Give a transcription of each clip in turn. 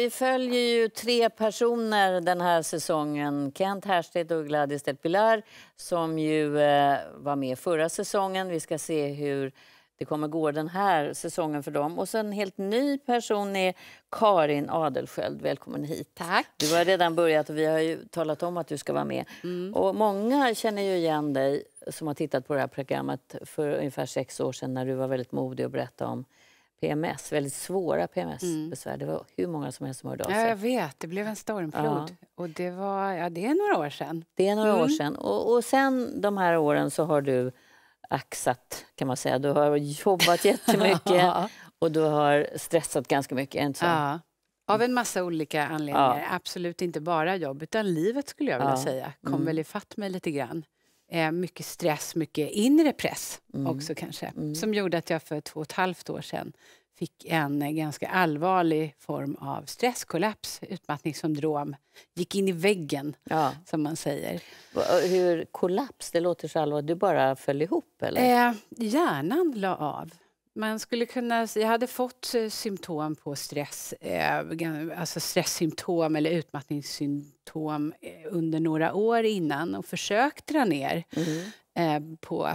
Vi följer ju tre personer den här säsongen. Kent Härstedt och Gladys Del Pilar som ju eh, var med förra säsongen. Vi ska se hur det kommer gå den här säsongen för dem. Och sen en helt ny person är Karin Adelsköld. Välkommen hit. Tack. Du har redan börjat och vi har ju talat om att du ska vara med. Mm. Och många känner ju igen dig som har tittat på det här programmet för ungefär sex år sedan när du var väldigt modig och berättade om PMS, väldigt svåra PMS-besvär. Mm. Det var hur många som helst som hörde av sig. Ja, jag vet, det blev en stormflod. Ja. Och det, var, ja, det är några år sedan. Det är några mm. år sedan. Och, och sen de här åren så har du axat, kan man säga. Du har jobbat jättemycket och du har stressat ganska mycket. Inte så? Ja. Av en massa olika anledningar. Ja. Absolut inte bara jobb, utan livet skulle jag vilja ja. säga. Kom mm. väl ifatt mig lite grann eh, mycket stress, mycket inre press mm. också kanske, mm. som gjorde att jag för två och ett halvt år sedan fick en ganska allvarlig form av stresskollaps, utmattningssyndrom. Gick in i väggen, ja. som man säger. Eh, hur Kollaps? Det låter så allvarligt. Du bara föll ihop? Eller? Eh, hjärnan la av. Man skulle kunna, jag hade fått eh, symptom på stress, eh, alltså stresssymptom eller utmattningssymptom eh, under några år innan och försökt dra ner mm. på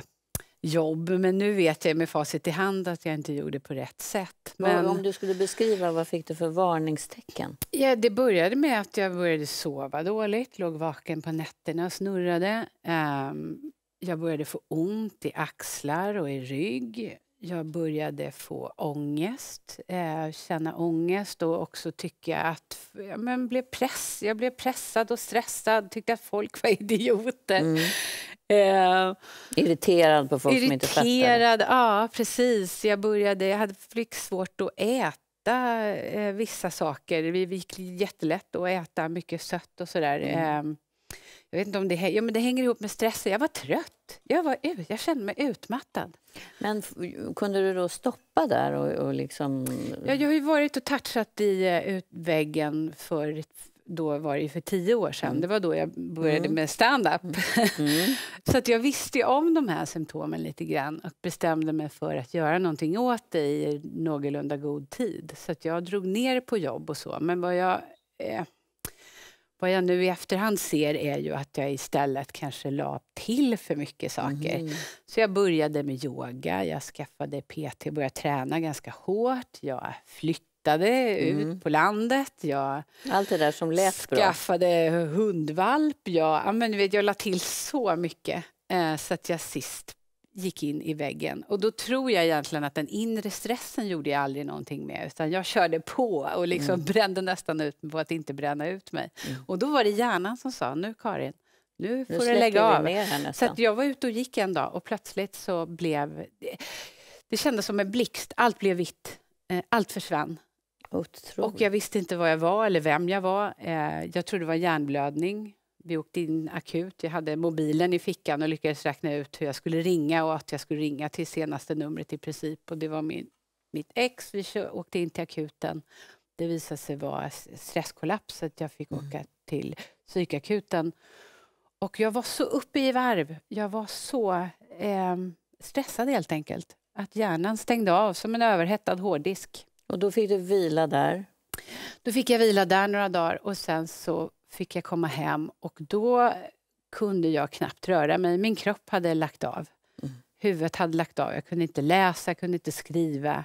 jobb. Men nu vet jag med facit i hand att jag inte gjorde på rätt sätt. Men... Om du skulle beskriva, vad fick du för varningstecken? Ja, det började med att jag började sova dåligt, låg vaken på nätterna och snurrade. Ehm, jag började få ont i axlar och i rygg jag började få ångest, eh, känna ångest och också tycka att ja, men blev press, jag blev pressad och stressad, tyckte att folk var idioter. Mm. Eh, irriterad på folk irriterad, som inte fattade? ja precis. Jag, började, jag hade svårt att äta eh, vissa saker. Vi, vi gick jättelätt att äta mycket sött och sådär. Mm. Ehm, jag vet inte om det, hänger, ja, men det hänger ihop med stressen. Jag var trött, jag, var ut, jag kände mig utmattad. Men kunde du då stoppa där? Och, och liksom... ja, jag har ju varit och touchat i eh, ut väggen för då var det för tio år sedan. Mm. Det var då jag började mm. med stand-up. Mm. så att jag visste om de här symptomen lite grann och bestämde mig för att göra någonting åt det i någorlunda god tid. Så att jag drog ner på jobb och så. Men vad jag... Eh, vad jag nu i efterhand ser är ju att jag istället kanske la till för mycket saker. Mm. Så jag började med yoga, jag skaffade PT, började träna ganska hårt, jag flyttade mm. ut mhm. på landet, jag Allt det där som lät skaffade bra. hundvalp, jag, ja, men vet, jag la till så mycket. Eh, så att jag sist gick in i väggen. Och då tror jag egentligen att den inre stressen gjorde jag aldrig någonting med, utan jag körde på och liksom mm. brände nästan ut mig på att inte bränna ut mig. Mm. Och då var det hjärnan som sa, nu Karin, nu får nu du lägga av. Så jag var ute och gick en dag och plötsligt så blev... Det kändes som en blixt, allt blev vitt, eh, allt försvann. Otroligt. Och jag visste inte var jag var eller vem jag var. Eh, jag trodde det var hjärnblödning vi åkte in akut. Jag hade mobilen i fickan och lyckades räkna ut hur jag skulle ringa och att jag skulle ringa till senaste numret i princip. Och det var min, mitt ex. Vi åkte in till akuten. Det visade sig vara stresskollaps så att jag fick mm. åka till psykakuten. Och jag var så uppe i varv. Jag var så eh, stressad helt enkelt. Att hjärnan stängde av som en överhettad hårddisk. Och då fick du vila där? Då fick jag vila där några dagar och sen så fick jag komma hem och då kunde jag knappt röra mig. Min kropp hade lagt av. Mm. Huvudet hade lagt av. Jag kunde inte läsa, kunde inte skriva.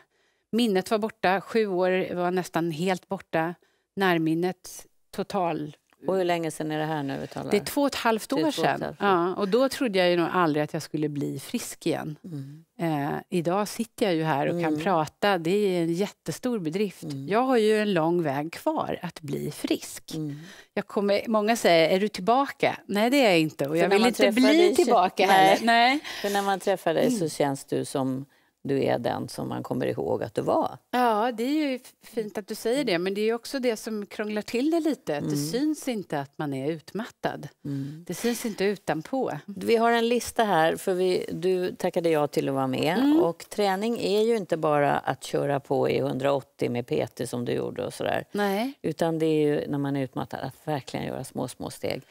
Minnet var borta. Sju år var nästan helt borta. Närminnet total och hur länge sedan är det här nu? Det är två och ett halvt år sedan. Halvt år. Ja, och då trodde jag ju nog aldrig att jag skulle bli frisk igen. Mm. Eh, idag sitter jag ju här och mm. kan prata. Det är en jättestor bedrift. Mm. Jag har ju en lång väg kvar att bli frisk. Mm. Jag kommer, många säger, är du tillbaka? Nej, det är jag inte. Och jag vill inte bli dig, tillbaka heller. För när man träffar dig så mm. känns du som du är den som man kommer ihåg att du var. Ja, det är ju fint att du säger det, men det är också det som krånglar till det lite. Att mm. Det syns inte att man är utmattad. Mm. Det syns inte utanpå. Vi har en lista här, för vi, du tackade ja till att vara med. Mm. Och träning är ju inte bara att köra på i 180 med PT som du gjorde och sådär. Nej. Utan det är ju när man är utmattad att verkligen göra små, små steg.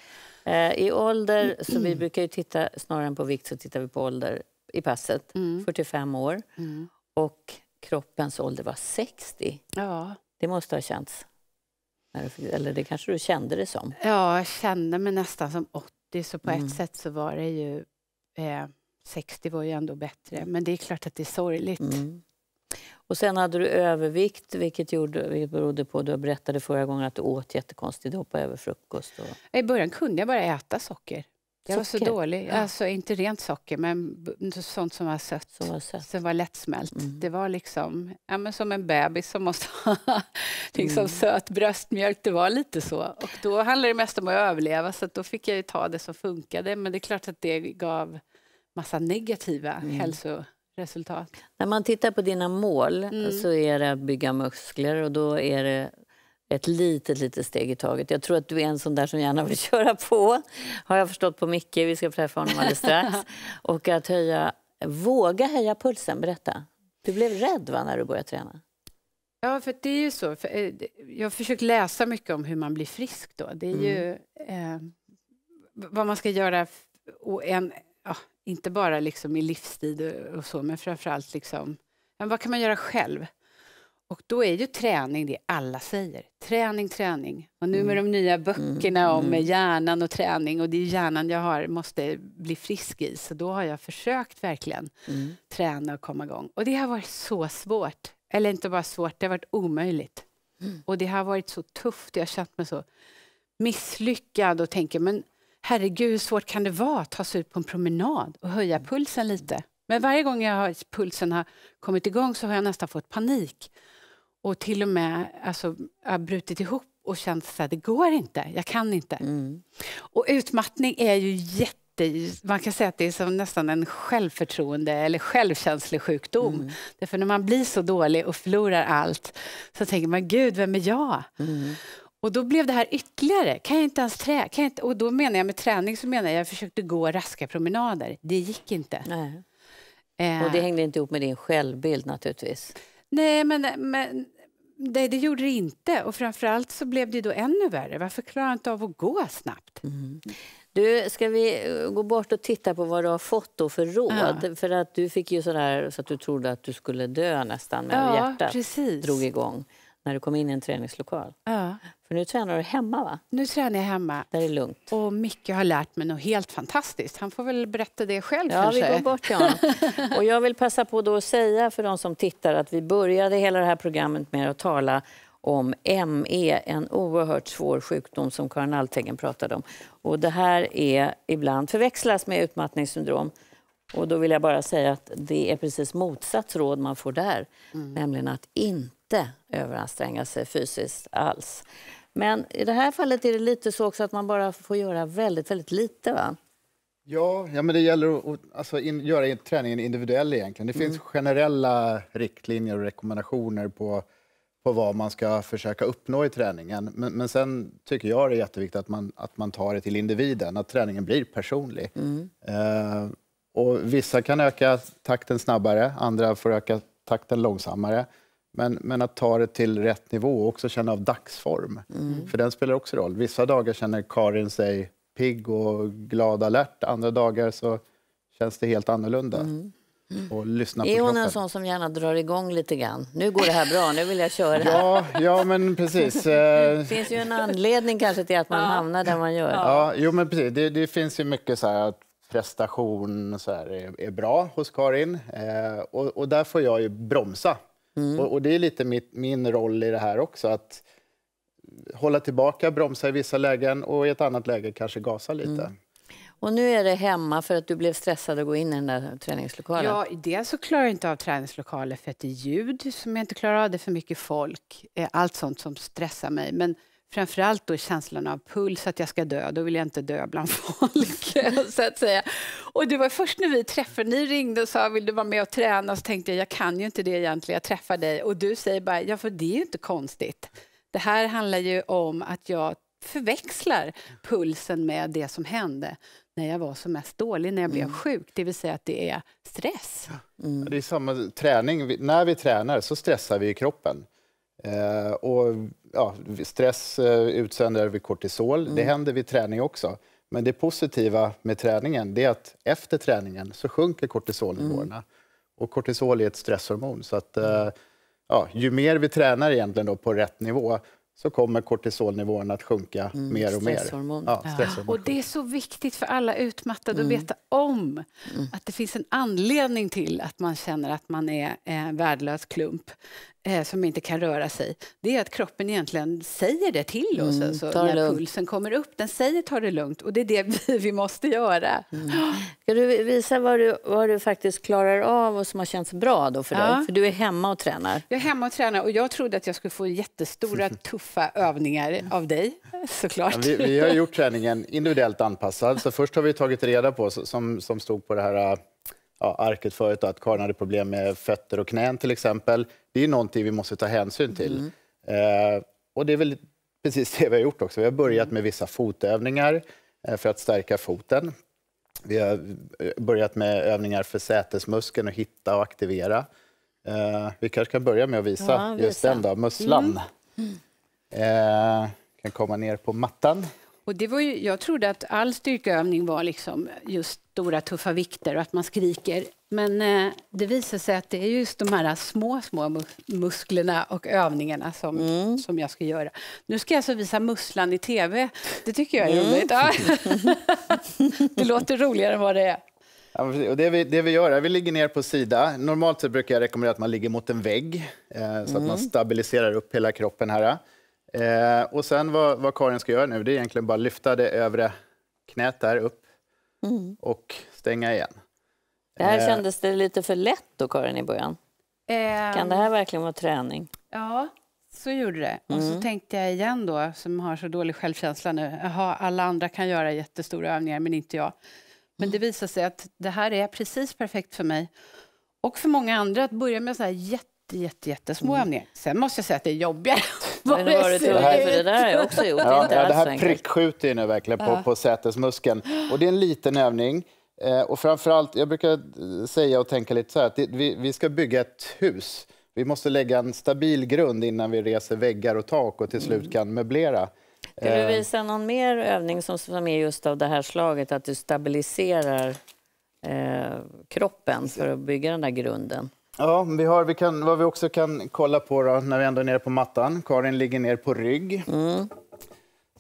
Eh, I ålder, så vi mm. brukar ju titta snarare än på vikt, så tittar vi på ålder i passet, mm. 45 år. Mm. Och kroppens ålder var 60. Ja. Det måste ha känts. Eller det kanske du kände det som? Ja, jag kände mig nästan som 80, så på mm. ett sätt så var det ju... Eh, 60 var ju ändå bättre, men det är klart att det är sorgligt. Mm. Och sen hade du övervikt, vilket, gjorde, vilket berodde på du berättade förra gången att du åt jättekonstigt, du hoppade över frukost. Och... I början kunde jag bara äta socker. Jag var så dålig. Ja. Alltså inte rent socker, men sånt som var sött. Som var, sött. Som var lättsmält. Mm. Det var liksom ja, men som en bebis som måste ha liksom mm. söt bröstmjölk. Det var lite så. Och då handlade det mest om att överleva, så att då fick jag ta det som funkade. Men det är klart att det gav massa negativa mm. hälsoresultat. När man tittar på dina mål mm. så är det att bygga muskler och då är det ett litet, litet steg i taget. Jag tror att du är en sån där som gärna vill köra på, har jag förstått på Micke, vi ska träffa honom alldeles strax. Och att höja, våga höja pulsen, berätta. Du blev rädd va, när du började träna? Ja, för det är ju så. Eh, jag har försökt läsa mycket om hur man blir frisk då. Det är mm. ju eh, vad man ska göra, och en, ja, inte bara liksom i livstid och så, men framförallt liksom, men vad kan man göra själv? Och då är ju träning det alla säger. Träning, träning. Och nu med mm. de nya mm, böckerna om mm. hjärnan och träning och det är hjärnan jag har, måste bli frisk i. Så då har jag försökt verkligen mm. träna och komma igång. Och det har varit så svårt. Eller inte bara svårt, det har varit omöjligt. Mm. Och det har varit så tufft. Jag har känt mig så misslyckad och tänker men herregud hur svårt kan det vara att ta sig ut på en promenad och höja pulsen lite? Men varje gång jag har, pulsen har kommit igång så har jag nästan fått panik och till och med alltså, har brutit ihop och känt att det går inte, jag kan inte. Mm. Och utmattning är ju jätte man kan säga att det är som nästan en självförtroende eller självkänslig sjukdom. Mm. Därför när man blir så dålig och förlorar allt så tänker man gud, vem är jag? Mm. Och då blev det här ytterligare. Kan jag inte ens trä? Kan inte? Och då menar jag med träning så menar jag, jag försökte gå raska promenader. Det gick inte. Eh. Och det hängde inte ihop med din självbild naturligtvis? Nej, men, men Nej, det gjorde det inte. Och framförallt så blev det då ännu värre. Varför klarar han inte av att gå snabbt? Mm. Du, ska vi eh, gå bort och titta på vad du har fått då för råd? Ja. För att du fick ju sådär så att du trodde att du skulle dö nästan med ja, hjärtat precis. drog igång när du kom in i en träningslokal. Ja. För nu tränar du hemma va? Nu tränar jag hemma. Där är lugnt. Och Micke har lärt mig något helt fantastiskt. Han får väl berätta det själv ja, kanske. vi går bort till honom. och jag vill passa på då att säga för de som tittar att vi började hela det här programmet med att tala om ME, en oerhört svår sjukdom som Karin Alteggen pratade om. Och det här är ibland förväxlas med utmattningssyndrom. Och då vill jag bara säga att det är precis motsatt råd man får där. Mm. Nämligen att inte inte överanstränga sig fysiskt alls. Men i det här fallet är det lite så också att man bara får göra väldigt, väldigt lite. Va? Ja, ja, men det gäller att, alltså, in, göra träningen individuell egentligen. Det finns mm. generella riktlinjer och rekommendationer på, på vad man ska försöka uppnå i träningen. Men, men sen tycker jag det är jätteviktigt att man, att man tar det till individen, att träningen blir personlig. Mm. Eh, och vissa kan öka takten snabbare, andra får öka takten långsammare. Men, men att ta det till rätt nivå och också känna av dagsform. Mm. För den spelar också roll. Vissa dagar känner Karin sig pigg och glad alert. Andra dagar så känns det helt annorlunda. Mm. mm. Och lyssna är på hon kroppen. en sån som gärna drar igång lite grann? Nu går det här bra, nu vill jag köra. ja, ja, men precis. det eh, finns ju en anledning kanske till att man ja. hamnar där man gör. Ja, jo, men precis. Det, det finns ju mycket så här att prestation så här, är, är, bra hos Karin. Eh, och, och där får jag ju bromsa Mm. Och, och, det är lite mitt, min roll i det här också. att Hålla tillbaka, bromsa i vissa lägen och i ett annat läge kanske gasa lite. Mm. Och nu är det hemma för att du blev stressad att gå in i den där träningslokalen. Ja, dels så klarar jag inte av träningslokaler för att det är ljud som jag inte klarar av, det är för mycket folk, eh, allt sånt som stressar mig. Men framförallt då känslan av puls, att jag ska dö, då vill jag inte dö bland folk. så att säga. Och det var först när vi träffade, ni ringde och sa vill du vara med och träna, och så tänkte jag jag kan ju inte det egentligen, jag träffar dig och du säger bara ja för det är ju inte konstigt. Det här handlar ju om att jag förväxlar pulsen med det som hände när jag var som mest dålig, när jag blev mm. sjuk, det vill säga att det är stress. Mm. Det är samma träning, när vi tränar så stressar vi kroppen. Eh, och ja, stress eh, utsöndrar vi kortisol. Mm. Det händer vid träning också. Men det positiva med träningen är att efter träningen så sjunker kortisolnivåerna. Mm. Och kortisol är ett stresshormon. Så att, eh, ja, ju mer vi tränar egentligen då på rätt nivå så kommer kortisolnivåerna att sjunka mm, mer och mer. Ja, stresshormon. Och det är så viktigt för alla utmattade mm. att veta om mm. att det finns en anledning till att man känner att man är en eh, värdelös klump. Eh, som inte kan röra sig, det är att kroppen egentligen säger det till oss. Mm, alltså, när lugnt. pulsen kommer upp, den säger ta det lugnt och det är det vi, måste göra. Mm. Ska du visa vad du, vad du faktiskt klarar av och som har känts bra då för ja. dig? För du är hemma och tränar. Jag är hemma och tränar och jag trodde att jag skulle få jättestora tuffa övningar av dig såklart. Ja, vi, vi, har gjort träningen individuellt anpassad, så först har vi tagit reda på, som, som stod på det här ja, arket förut, att Karin hade problem med fötter och knän till exempel. Det är ju någonting vi måste ta hänsyn till. Mm. Eh, och det är väl precis det vi har gjort också. Vi har börjat med vissa fotövningar eh, för att stärka foten. Vi har eh, börjat med övningar för sätesmuskeln och hitta och aktivera. Eh, vi kanske kan börja med att visa, ja, visa. just den då, musslan. Mm. Eh, kan komma ner på mattan. Och det var ju, jag trodde att all styrkeövning var liksom just stora tuffa vikter och att man skriker. Men eh, det visar sig att det är just de här små, små musklerna och övningarna som, mm. som jag ska göra. Nu ska jag alltså visa musslan i tv. Det tycker jag är mm. roligt. Ja. det låter roligare än vad det är. Ja, och det, vi, det vi gör är att vi ligger ner på sida. Normalt brukar jag rekommendera att man ligger mot en vägg eh, så mm. att man mm. stabiliserar upp hela kroppen. här. Eh, och sen vad, vad Karin ska göra nu, det är egentligen bara lyfta det övre knät där upp mm. och stänga igen. Det här eh. kändes det lite för lätt då, Karin, i början. Eh. Kan det här verkligen vara träning? Ja, så gjorde det. Mm. Och så mm. tänkte jag igen då, som har så dålig självkänsla nu, jaha, alla andra kan göra jättestora övningar, men inte jag. Men det visade sig att det här är precis perfekt för mig och för många andra att börja med så här jätte, jätte, jättesmå mm. övningar. Sen måste jag säga att det är jobbigare Vad har du tuggat? För det där har jag också gjort. Ja, det, ja, det här prickskjuter nu verkligen på, ja. på sätesmuskeln. Och det är en liten övning. Eh, och framförallt, jag brukar eh, säga och tänka lite så här, att vi, vi ska bygga ett hus. Vi måste lägga en stabil grund innan vi reser väggar och tak och till slut mm. kan möblera. Kan du eh. visa någon mer övning som, som är just av det här slaget, att du stabiliserar eh, kroppen för att bygga den där grunden? Ja, vi har, vi kan, vad vi också kan kolla på då, när vi ändå är nere på mattan. Karin ligger ner på rygg. Mm.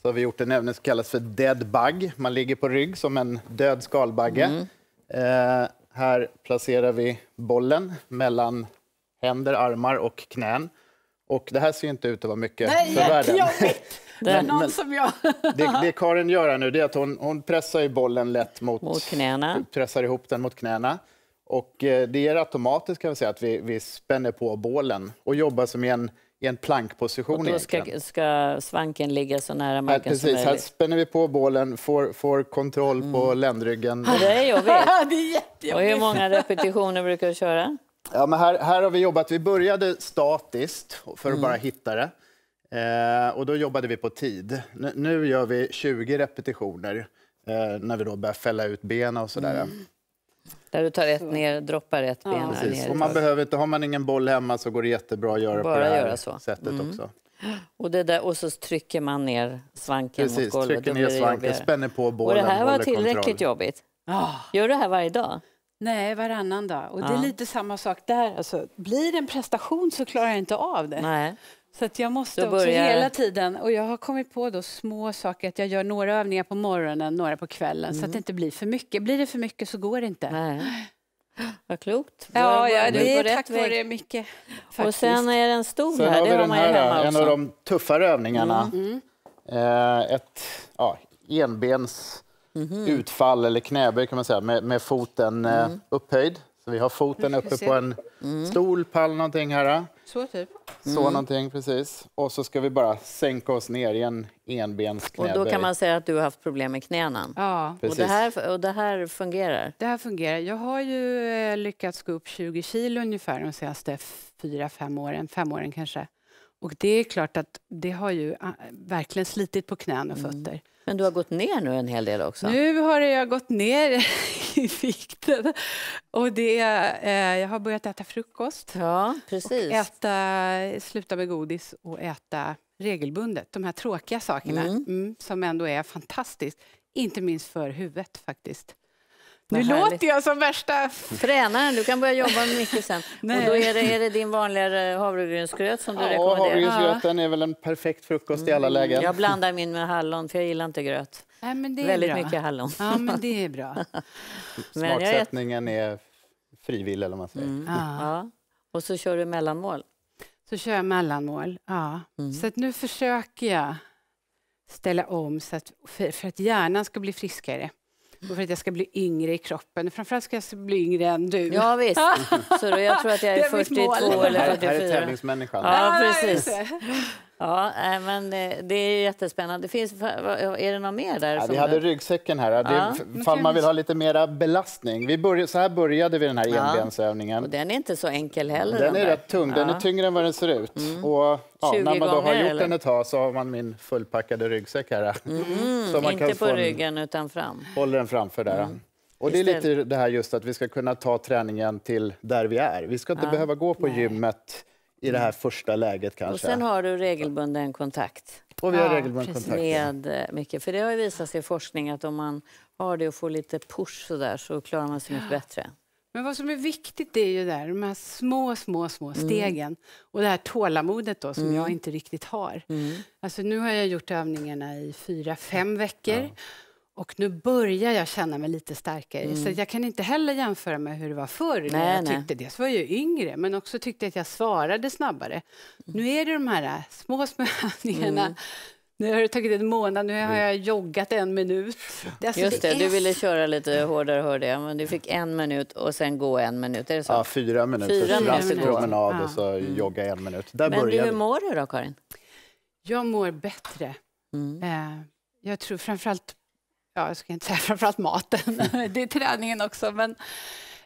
Så har vi gjort en övning som kallas för dead bug. Man ligger på rygg som en död skalbagge. Mm. Eh, här placerar vi bollen mellan händer, armar och knän. Och det här ser inte ut att vara mycket Nej, för världen. Jobbigt. Men, men, som jag. det, det Karin gör nu är att hon, hon pressar bollen lätt mot, mot knäna. Pressar ihop den mot knäna. Och eh, det ger automatiskt kan vi säga att vi, vi spänner på bålen och jobbar som i en, i en plankposition. Och då ska, ska, svanken ligga så nära marken ja, precis, som möjligt? Här spänner vi på bålen, får, får kontroll mm. på ländryggen. Det är jobbigt. Och hur många repetitioner brukar du köra? Ja, men här, här har vi jobbat. Vi började statiskt för att mm. bara hitta det. Eh, och då jobbade vi på tid. N nu gör vi 20 repetitioner eh, när vi då börjar fälla ut benen och sådär. Mm. Där du tar ett ner, droppar ett ja. ben här ner. Och man behöver inte, har man ingen boll hemma så går det jättebra att göra Bara på det här så. sättet mm. också. Och, det där, och så trycker man ner svanken Precis, mot golvet. Trycker ner svanken, spänner på bollen, Och det här var tillräckligt kontroll. jobbigt. Ah. Gör du det här varje dag? Nej, varannan dag. Och det är lite samma sak där. Alltså, blir det en prestation så klarar jag inte av det. Nej. Så att jag måste då också hela tiden, och jag har kommit på då små saker, att jag gör några övningar på morgonen, några på kvällen, mm. så att mm. det inte blir för mycket. Blir det för mycket så går det inte. Nej. Vad klokt. Ja, ja det är tack vare mycket. Faktiskt. Och sen är det en stol här, det har man ju hemma också. En av de tuffare övningarna. Mm. mm. Eh, ett ja, enbens mhm. utfall eller knäböj kan man säga, med, med foten eh, mm. upphöjd så vi har foten uppe på en mm. stol, pall någonting här. Så typ. Så mm. någonting, precis. Och så ska vi bara sänka oss ner i en enbensknäböj. Och då kan man säga att du har haft problem med knäna. Ja. Och det, här, och det här fungerar? Det här fungerar. Jag har ju eh, lyckats gå upp 20 kilo ungefär de senaste fyra, fem åren, fem åren kanske. Och det är klart att det har ju ah, verkligen slitit på knän och mm. fötter. Mm. Men du har gått ner nu en hel del också? Nu har jag gått ner nyfiken. Och det, eh, jag har börjat äta frukost. Ja, precis. Och äta, sluta med godis och äta regelbundet. De här tråkiga sakerna mm. Mm, som ändå är fantastiskt. Inte minst för huvudet faktiskt. Nu låter jag som värsta... Tränaren, du kan börja jobba med mycket sen. Nej. Och då är det, är det din vanliga eh, havregrynsgröt som du ja, rekommenderar? Havregrynsgröten är väl en perfekt frukost mm. i alla mm. lägen. Jag blandar min med hallon, för jag gillar inte gröt. Nej, men det är Väldigt bra. mycket hallon. Ja, men det är bra. Smaksättningen är frivillig, eller vad man säger. Mm. Ja. Mm. ja. Och så kör du mellanmål? Så kör jag mellanmål, ja. Mm. Så nu försöker jag ställa om så att, för, för att hjärnan ska bli friskare för att jag ska bli yngre i kroppen. Framförallt ska jag bli yngre än du. Ja, visst. Så då, jag tror att jag är, är 42 eller 44. Här, här är tävlingsmänniskan. Ja, precis. Ja, eh, men det är jättespännande. Finns, är det något mer där? Ja, vi hade ryggsäcken här. Det, ja. Fall man vill ha lite mera belastning. Vi började, så här började vi den här ja. enbensövningen. Och den är inte så enkel heller. Den, den är rätt tung. Den ja. är tyngre än vad den ser ut. Mm. Och, ja, när man då gånger, har gjort eller? den ett tag så har man min fullpackade ryggsäck här. Mm. inte på ryggen utan fram. Håller den framför där. Mm. Och det är lite det här just att vi ska kunna ta träningen till där vi är. Vi ska inte behöva gå på Nej. gymmet i det här mm. första läget kanske. Och sen har du regelbunden kontakt. Och vi har ja, regelbunden kontakt. Med eh, mycket. För det har ju visat sig i forskning att om man har det och får lite push så där så klarar man sig mycket bättre. Men vad som är viktigt är ju där, de här små, små, små mm. stegen. Mm. Och det här tålamodet då, som mm. jag inte riktigt har. Mm. Alltså, nu har jag gjort övningarna i fyra, fem veckor. Ja. Och nu börjar jag känna mig lite starkare. Mm. Så jag kan inte heller jämföra med hur det var förr. Nej, jag tyckte, dels var jag yngre, men också tyckte att jag svarade snabbare. Mm. Nu är det de här äh, små, små övningarna. Mm. Nu har det tagit en månad, nu har mm. jag joggat en minut. Alltså, Just det, det är... du ville köra lite hårdare hörde jag, men du fick en minut och sen gå en minut, är det så? Ja, fyra minuter. Fyra minuter. promenad och så mm. jogga en minut. Där men du, hur mår du då, Karin? Jag mår bättre. Mm. Eh, jag tror framförallt ja, jag ska inte säga framförallt maten, det är träningen också. Men,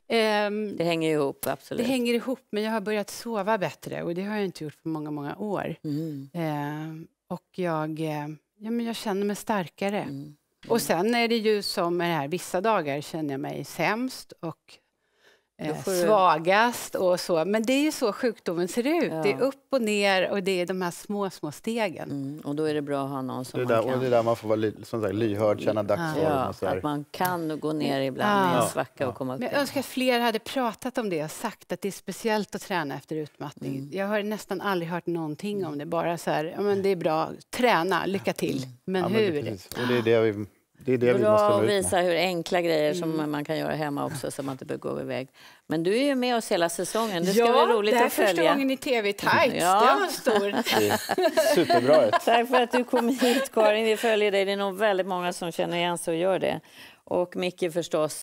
ehm, det hänger ihop, absolut. Det hänger ihop, men jag har börjat sova bättre och det har jag inte gjort på många, många år. Mm. Ehm, och jag, ehm, ja, men jag känner mig starkare. Mm. Mm. Och sen är det ju som med det här, vissa dagar känner jag mig sämst och Eh, svagast och så. Men det är ju så sjukdomen ser ut. Ja. Det är upp och ner och det är de här små, små stegen. Mm, och då är det bra att ha någon som det där, man kan... Och det är där man får vara ly, som sagt, lyhörd, känna dagsform ja, och Att man kan gå ner ibland ja. i en svacka och komma upp. Men jag önskar att fler hade pratat om det och sagt att det är speciellt att träna efter utmattning. Mm. Jag har nästan aldrig hört någonting om det, bara så här, men det är bra, träna, lycka till, mm. men hur? Men det, och det är det vi det är det Bra vi att visa hur enkla grejer som mm. man kan göra hemma också så man inte behöver gå iväg. Men du är ju med oss hela säsongen. Det ska ja, bli roligt att följa. Ja, det är första gången i TV tights. Ja. Det var stort. Superbra ut. Tack för att du kom hit Karin. Vi följer dig. Det är nog väldigt många som känner igen sig och gör det. Och Micke förstås